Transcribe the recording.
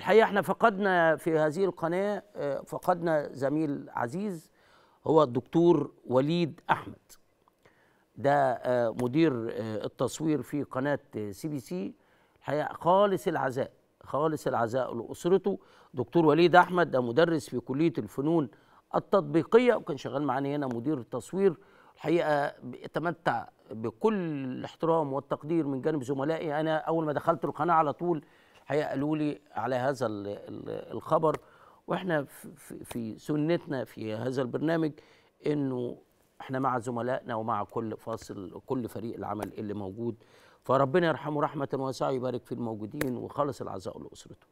الحقيقه احنا فقدنا في هذه القناه آه، فقدنا زميل عزيز هو الدكتور وليد احمد ده آه، مدير آه، التصوير في قناه سي بي سي الحقيقه خالص العزاء خالص العزاء لاسرته دكتور وليد احمد ده مدرس في كليه الفنون التطبيقيه وكان شغال معانا هنا مدير التصوير الحقيقه تمتع بكل الاحترام والتقدير من جانب زملائي انا اول ما دخلت القناه على طول الحقيقه قالوا لي على هذا الخبر واحنا في سنتنا في هذا البرنامج انه احنا مع زملائنا ومع كل فاصل كل فريق العمل اللي موجود فربنا يرحمه رحمه واسعه ويبارك في الموجودين وخلص العزاء لاسرته